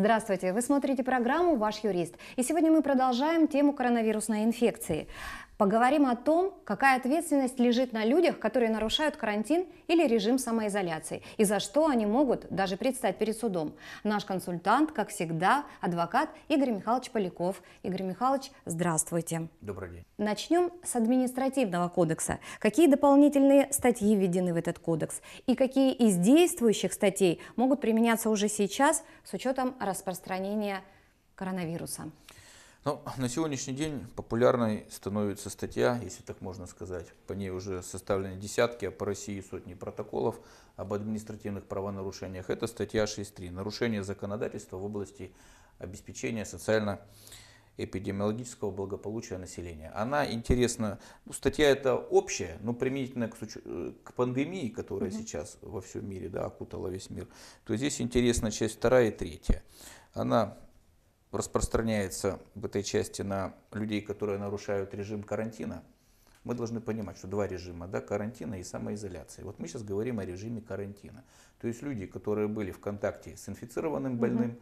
Здравствуйте! Вы смотрите программу «Ваш юрист». И сегодня мы продолжаем тему коронавирусной инфекции. Поговорим о том, какая ответственность лежит на людях, которые нарушают карантин или режим самоизоляции, и за что они могут даже предстать перед судом. Наш консультант, как всегда, адвокат Игорь Михайлович Поляков. Игорь Михайлович, здравствуйте. Добрый день. Начнем с административного кодекса. Какие дополнительные статьи введены в этот кодекс? И какие из действующих статей могут применяться уже сейчас с учетом распространения коронавируса? Но ну, на сегодняшний день популярной становится статья, если так можно сказать. По ней уже составлены десятки, а по России сотни протоколов об административных правонарушениях. Это статья 6.3. Нарушение законодательства в области обеспечения социально эпидемиологического благополучия населения. Она интересна, ну, статья это общая, но применительно к, э, к пандемии, которая угу. сейчас во всем мире да, окутала весь мир, то здесь интересна часть вторая и третья. Она распространяется в этой части на людей, которые нарушают режим карантина, мы должны понимать, что два режима, да, карантина и самоизоляции. Вот мы сейчас говорим о режиме карантина. То есть люди, которые были в контакте с инфицированным больным, угу.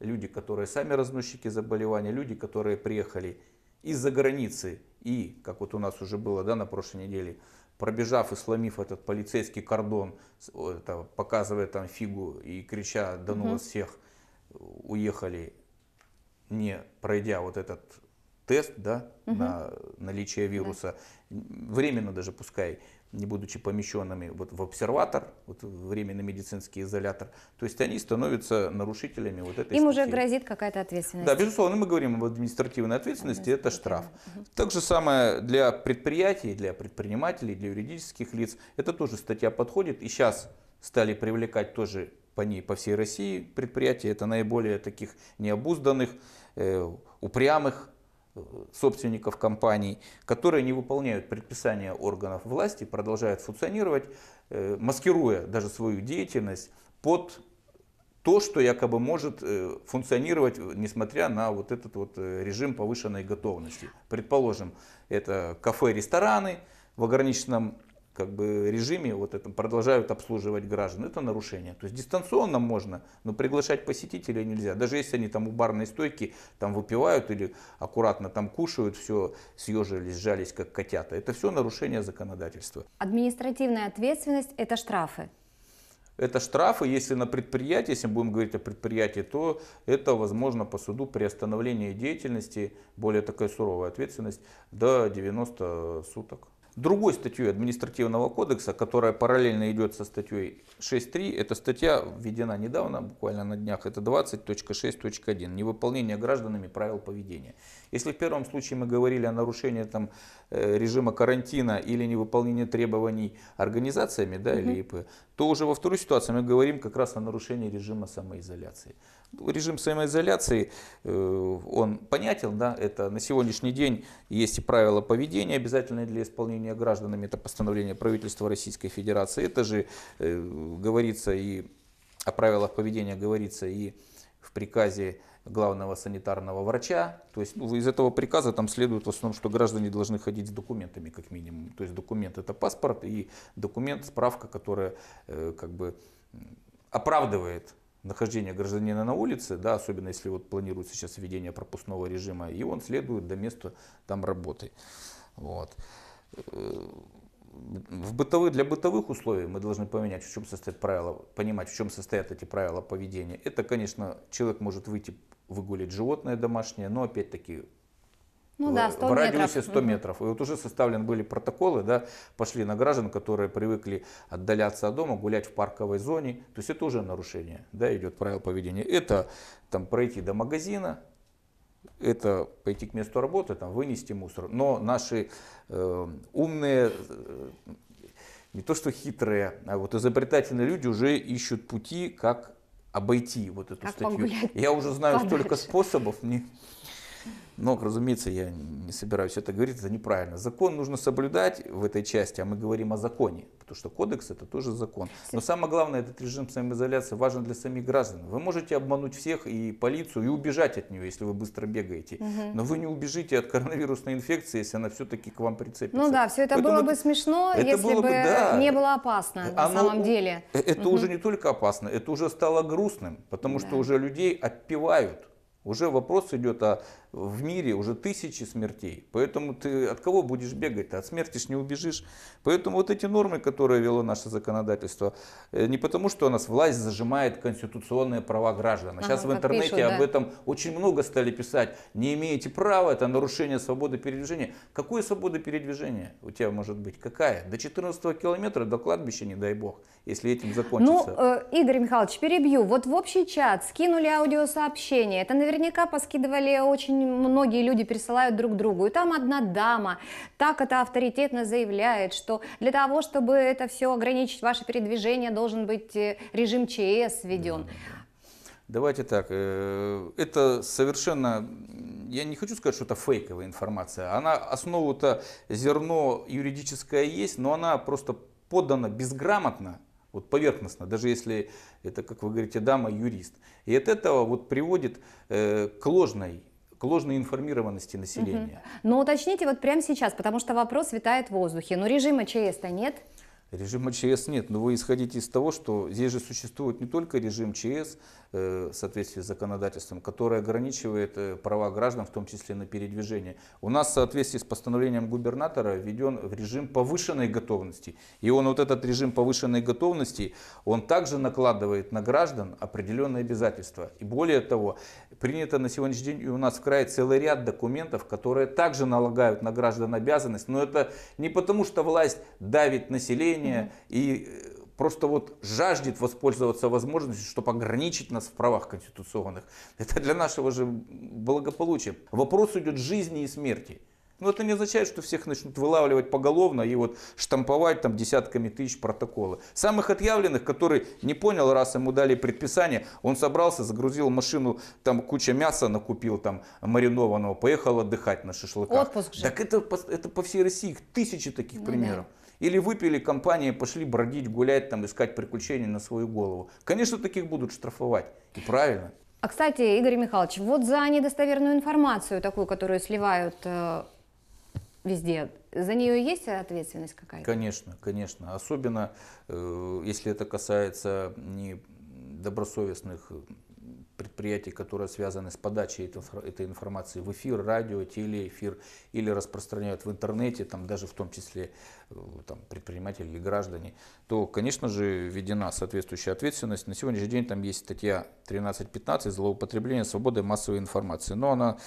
люди, которые сами разносчики заболевания, люди, которые приехали из-за границы и, как вот у нас уже было да, на прошлой неделе, пробежав и сломив этот полицейский кордон, это, показывая там фигу и крича «да ну угу. вас всех», уехали не пройдя вот этот тест да, угу. на наличие вируса, да. временно даже пускай, не будучи помещенными вот в обсерватор, вот временный медицинский изолятор, то есть они становятся нарушителями вот этой Им статьи. уже грозит какая-то ответственность. Да, безусловно, мы говорим об административной ответственности, это штраф. Угу. Так же самое для предприятий, для предпринимателей, для юридических лиц, это тоже статья подходит, и сейчас стали привлекать тоже по ней по всей России предприятия, это наиболее таких необузданных, Э, упрямых э, собственников компаний, которые не выполняют предписания органов власти, продолжают функционировать, э, маскируя даже свою деятельность под то, что якобы может функционировать, несмотря на вот этот вот режим повышенной готовности. Предположим, это кафе, рестораны в ограниченном как бы режиме вот этом продолжают обслуживать граждан. Это нарушение. То есть дистанционно можно, но приглашать посетителей нельзя. Даже если они там у барной стойки там выпивают или аккуратно там кушают, все съежились, сжались как котята. Это все нарушение законодательства. Административная ответственность – это штрафы. Это штрафы, если на предприятии, если будем говорить о предприятии, то это возможно по суду при остановлении деятельности, более такая суровая ответственность, до 90 суток. Другой статьей административного кодекса, которая параллельно идет со статьей 6.3, эта статья введена недавно, буквально на днях, это 20.6.1, невыполнение гражданами правил поведения. Если в первом случае мы говорили о нарушении там, э, режима карантина или невыполнении требований организациями да, или ИП, то уже во второй ситуации мы говорим как раз о нарушении режима самоизоляции. Ну, режим самоизоляции, э, он понятен, да, это на сегодняшний день есть и правила поведения, обязательные для исполнения исполнения гражданами, это постановление правительства Российской Федерации, это же э, говорится и о правилах поведения, говорится и в приказе главного санитарного врача. То есть ну, из этого приказа там следует в основном, что граждане должны ходить с документами как минимум. То есть документ это паспорт и документ, справка, которая э, как бы оправдывает нахождение гражданина на улице, да, особенно если вот планируется сейчас введение пропускного режима, и он следует до места там работы. Вот в бытовые для бытовых условий мы должны поменять, в чем состоят правила, понимать, в чем состоят эти правила поведения. Это, конечно, человек может выйти выгулить животное домашнее, но опять-таки ну, в, да, в радиусе 100 метров. метров. И вот уже составлены были протоколы, да, пошли на граждан, которые привыкли отдаляться от дома, гулять в парковой зоне. То есть это уже нарушение, да, идет правил поведения. Это там пройти до магазина, это пойти к месту работы, там, вынести мусор. Но наши э, умные, э, не то что хитрые, а вот изобретательные люди уже ищут пути, как обойти вот эту как статью. Я уже знаю Подальше. столько способов, мне но, разумеется, я не собираюсь это говорить, это неправильно. Закон нужно соблюдать в этой части, а мы говорим о законе, потому что кодекс это тоже закон. Но самое главное, этот режим самоизоляции важен для самих граждан. Вы можете обмануть всех и полицию, и убежать от нее, если вы быстро бегаете. Но вы не убежите от коронавирусной инфекции, если она все-таки к вам прицепится. Ну да, все это Поэтому было бы смешно, если было бы да, не было опасно оно, на самом деле. Э, это уже не только опасно, это уже стало грустным, потому да. что уже людей отпивают. Уже вопрос идет о в мире уже тысячи смертей. Поэтому ты от кого будешь бегать-то? От смерти ж не убежишь. Поэтому вот эти нормы, которые вело наше законодательство, э, не потому, что у нас власть зажимает конституционные права граждан. А ага, сейчас в интернете пишут, да? об этом очень много стали писать. Не имеете права, это нарушение свободы передвижения. Какую свободы передвижения у тебя может быть? Какая? До 14 километра, до кладбища, не дай бог, если этим закончится. Ну, э, Игорь Михайлович, перебью. Вот в общий чат скинули аудиосообщение. Это наверняка поскидывали очень многие люди пересылают друг другу. И там одна дама так это авторитетно заявляет, что для того, чтобы это все ограничить, ваше передвижение, должен быть э, режим ЧС введен. Давайте так, э, это совершенно, я не хочу сказать, что это фейковая информация, она основу-то, зерно юридическое есть, но она просто подана безграмотно, вот поверхностно, даже если это, как вы говорите, дама юрист. И от этого вот приводит э, к ложной к ложной информированности населения. Угу. Ну, Но уточните вот прямо сейчас, потому что вопрос витает в воздухе. Но ну, режима ЧС-то нет? Режима ЧС нет, но вы исходите из того, что здесь же существует не только режим ЧС э, в соответствии с законодательством, который ограничивает э, права граждан, в том числе на передвижение. У нас в соответствии с постановлением губернатора введен режим повышенной готовности. И он вот этот режим повышенной готовности, он также накладывает на граждан определенные обязательства. И более того, принято на сегодняшний день и у нас в крае целый ряд документов, которые также налагают на граждан обязанность. Но это не потому, что власть давит население, население mm-hmm. и э, просто вот жаждет воспользоваться возможностью, чтобы ограничить нас в правах конституционных. Это для нашего же благополучия. Вопрос идет жизни и смерти. Но это не означает, что всех начнут вылавливать поголовно и вот штамповать там десятками тысяч протоколы. Самых отъявленных, который не понял, раз ему дали предписание, он собрался, загрузил машину, там куча мяса накупил там маринованного, поехал отдыхать на шашлыках. Отпуск же. Так это, это по всей России тысячи таких ну, примеров. Да. Или выпили компании, пошли бродить, гулять, там, искать приключения на свою голову. Конечно, таких будут штрафовать. И правильно. А, кстати, Игорь Михайлович, вот за недостоверную информацию, такую, которую сливают э, везде, за нее есть ответственность какая-то? Конечно, конечно. Особенно, э, если это касается не добросовестных предприятий, которые связаны с подачей этой информации в эфир, радио, телеэфир или распространяют в интернете, там, даже в том числе э, там, предприниматели или граждане, то, конечно же, введена соответствующая ответственность. На сегодняшний день там есть статья 13.15 «Злоупотребление свободы массовой информации». Но она,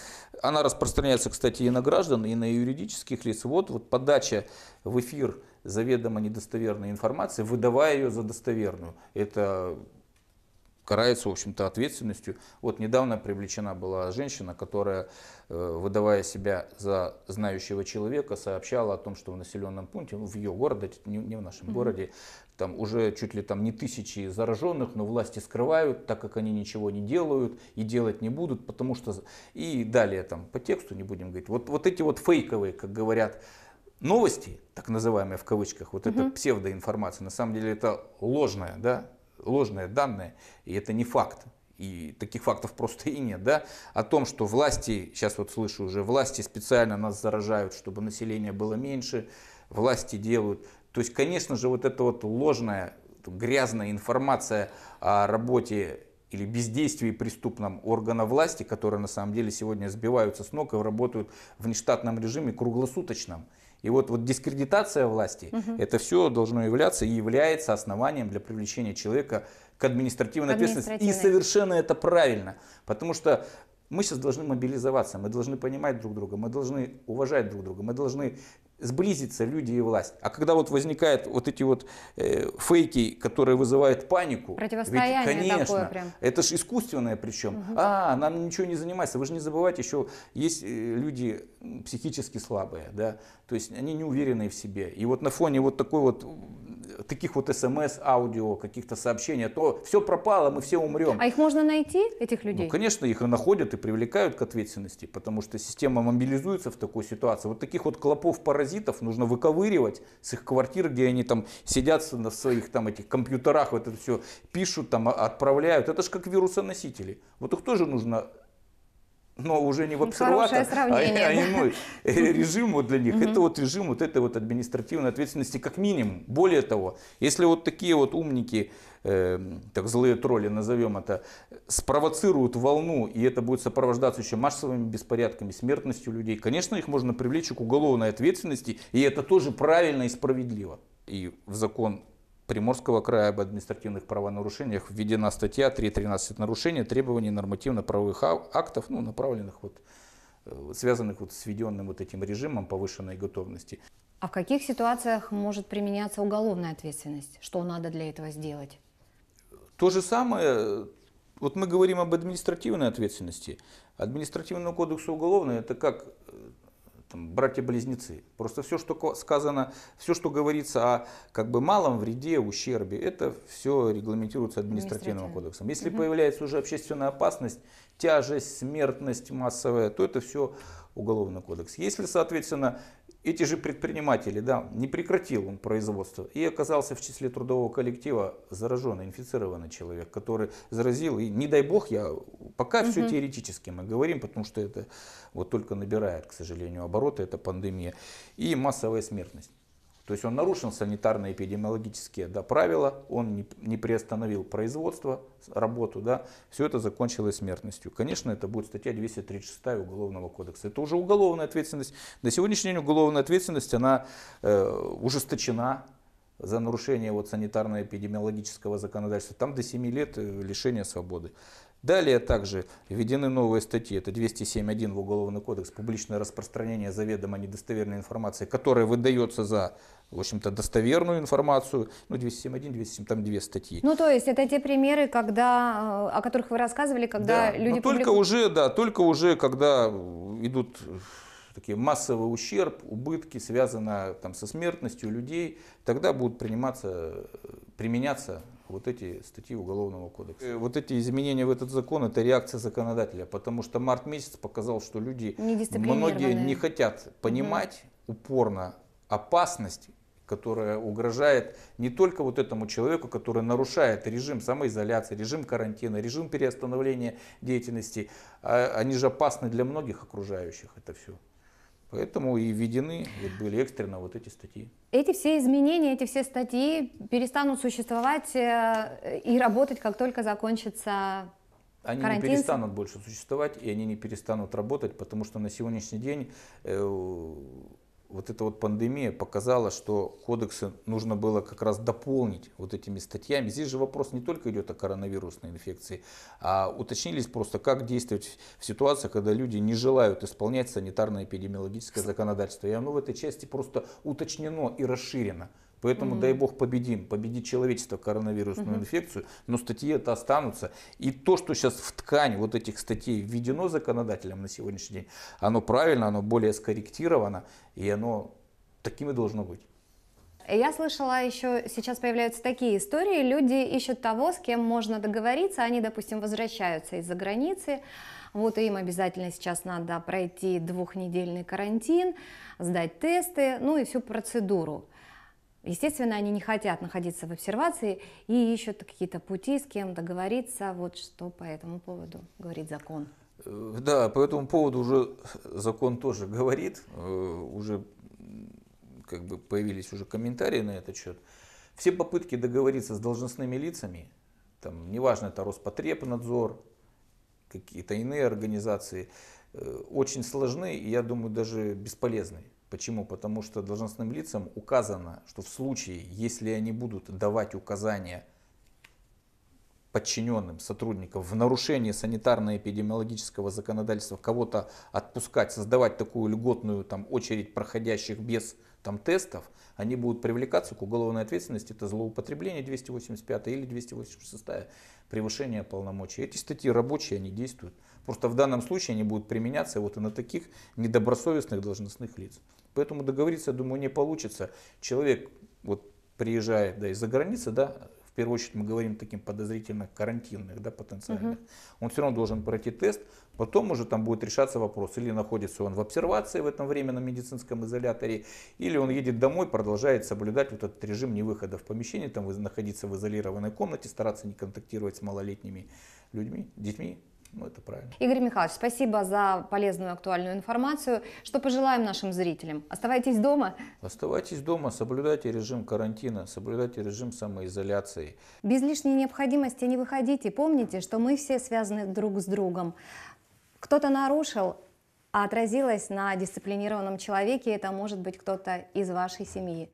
она распространяется, кстати, и на граждан, и на юридических лиц. Вот, вот подача в эфир заведомо недостоверной информации, выдавая ее за достоверную. Это карается, в общем-то, ответственностью. Вот недавно привлечена была женщина, которая, э, выдавая себя за знающего человека, сообщала о том, что в населенном пункте, в ее городе, не в нашем mm-hmm. городе, там уже чуть ли там не тысячи зараженных, но власти скрывают, так как они ничего не делают и делать не будут, потому что... И далее там по тексту не будем говорить. Вот, вот эти вот фейковые, как говорят, новости, так называемые в кавычках, вот Mm -hmm. это псевдоинформация, на самом деле это ложная, да, ложные данные, и это не факт. И таких фактов просто и нет, да, о том, что власти, сейчас вот слышу уже, власти специально нас заражают, чтобы население было меньше, власти делают. То есть, конечно же, вот эта вот ложная, грязная информация о работе или бездействии преступном органа власти, которые на самом деле сегодня сбиваются с ног и работают в нештатном режиме круглосуточном. И вот, вот дискредитация власти, угу. это все должно являться и является основанием для привлечения человека к административной, административной. ответственности. И совершенно это правильно. Потому что мы сейчас должны мобилизоваться, мы должны понимать друг друга, мы должны уважать друг друга, мы должны сблизиться люди и власть. А когда вот возникают вот эти вот э, фейки, которые вызывают панику, противостояние ведь, конечно, такое прям. это же искусственное причем. Угу. А, нам ничего не занимается. Вы же не забывайте, еще есть э, люди психически слабые, да, то есть они не уверены в себе. И вот на фоне вот такой вот таких вот смс, аудио, каких-то сообщений, то все пропало, мы все умрем. А их можно найти, этих ну, людей? Ну, конечно, их и находят и привлекают к ответственности, потому что система мобилизуется в такой ситуации. Вот таких вот клопов-паразитов нужно выковыривать с их квартир, где они там сидят на своих там этих компьютерах, вот это все пишут, там а, отправляют. Это же как вирусоносители. Вот их тоже нужно но уже не в обсерватор, а, а иной э, режим вот для них. Это вот режим вот этой вот административной ответственности как минимум. Более того, если вот такие вот умники, э, так злые тролли назовем это, спровоцируют волну, и это будет сопровождаться еще массовыми беспорядками, смертностью людей, конечно, их можно привлечь к уголовной ответственности, и это тоже правильно и справедливо. И в закон Приморского края об административных правонарушениях введена статья 3.13 нарушение требований нормативно-правовых актов, ну, направленных вот э, связанных вот с введенным вот этим режимом повышенной готовности. А в каких ситуациях может применяться уголовная ответственность? Что надо для этого сделать? То же самое, вот мы говорим об административной ответственности. Административного кодекса уголовной это как э, там, братья-близнецы. Просто все, что сказано, все, что говорится о как бы малом вреде, ущербе, это все регламентируется административным кодексом. Если угу. появляется уже общественная опасность, тяжесть, смертность массовая, то это все уголовный кодекс. Если, соответственно, эти же предприниматели, да, не прекратил он производство и оказался в числе трудового коллектива зараженный, инфицированный человек, который заразил. И не дай бог, я пока угу. все теоретически мы говорим, потому что это вот только набирает, к сожалению, обороты, это пандемия и массовая смертность. То есть он нарушил санитарно-эпидемиологические да, правила, он не, не приостановил производство, работу, да, все это закончилось смертностью. Конечно, это будет статья 236 Уголовного кодекса. Это уже уголовная ответственность. На сегодняшний день уголовная ответственность, она э, ужесточена, за нарушение вот санитарно-эпидемиологического законодательства, там до 7 лет э, лишения свободы. Далее также введены новые статьи, это 207.1 в Уголовный кодекс, публичное распространение заведомо недостоверной информации, которая выдается за, в общем-то, достоверную информацию. Ну, 207.1, 207, там две статьи. Ну, то есть это те примеры, когда, э, о которых вы рассказывали, когда да. люди... Но публикуют... только уже, да, только уже, когда идут такие массовый ущерб, убытки связано там, со смертностью людей, тогда будут приниматься, э, применяться вот эти статьи Уголовного кодекса. Э, вот эти изменения в этот закон – это реакция законодателя, потому что март месяц показал, что люди, многие не хотят понимать угу. упорно опасность которая угрожает не только вот этому человеку, который нарушает режим самоизоляции, режим карантина, режим переостановления деятельности, а они же опасны для многих окружающих это все. Поэтому и введены, вот были экстренно вот эти статьи. Эти все изменения, эти все статьи перестанут существовать э, и работать, как только закончится они карантин. не перестанут больше существовать, и они не перестанут работать, потому что на сегодняшний день э, вот эта вот пандемия показала, что кодексы нужно было как раз дополнить вот этими статьями. Здесь же вопрос не только идет о коронавирусной инфекции, а уточнились просто, как действовать в ситуации, когда люди не желают исполнять санитарно-эпидемиологическое законодательство. И оно в этой части просто уточнено и расширено. Поэтому, угу. дай бог, победим, победит человечество коронавирусную угу. инфекцию, но статьи это останутся. И то, что сейчас в ткань вот этих статей введено законодателем на сегодняшний день, оно правильно, оно более скорректировано, и оно таким и должно быть. Я слышала еще, сейчас появляются такие истории, люди ищут того, с кем можно договориться, они, допустим, возвращаются из-за границы, вот им обязательно сейчас надо пройти двухнедельный карантин, сдать тесты, ну и всю процедуру. Естественно, они не хотят находиться в обсервации и ищут какие-то пути с кем договориться, вот что по этому поводу говорит закон. Э, да, по этому поводу уже закон тоже говорит, э, уже как бы появились уже комментарии на этот счет. Все попытки договориться с должностными лицами, там, неважно, это Роспотребнадзор, какие-то иные организации, э, очень сложны и, я думаю, даже бесполезны. Почему? Потому что должностным лицам указано, что в случае, если они будут давать указания подчиненным сотрудникам в нарушении санитарно-эпидемиологического законодательства кого-то отпускать, создавать такую льготную там, очередь проходящих без там, тестов, они будут привлекаться к уголовной ответственности. Это злоупотребление 285 или 286 превышения полномочий. Эти статьи рабочие, они действуют. Просто в данном случае они будут применяться вот и на таких недобросовестных должностных лиц. Поэтому договориться, я думаю, не получится. Человек вот приезжает да, из-за границы, да, первую очередь мы говорим таким подозрительных карантинных, да, потенциальных. угу. он все равно должен пройти тест, потом уже там будет решаться вопрос, или находится он в обсервации в этом временном медицинском изоляторе, или он едет домой, продолжает соблюдать вот этот режим невыхода в помещение, там находиться в изолированной комнате, стараться не контактировать с малолетними людьми, детьми, ну, это правильно. Игорь Михайлович, спасибо за полезную актуальную информацию. Что пожелаем нашим зрителям? Оставайтесь дома. Оставайтесь дома, соблюдайте режим карантина, соблюдайте режим самоизоляции. Без лишней необходимости не выходите. Помните, что мы все связаны друг с другом. Кто-то нарушил, а отразилось на дисциплинированном человеке, это может быть кто-то из вашей семьи.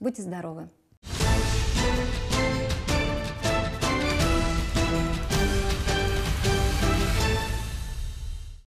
Будьте здоровы!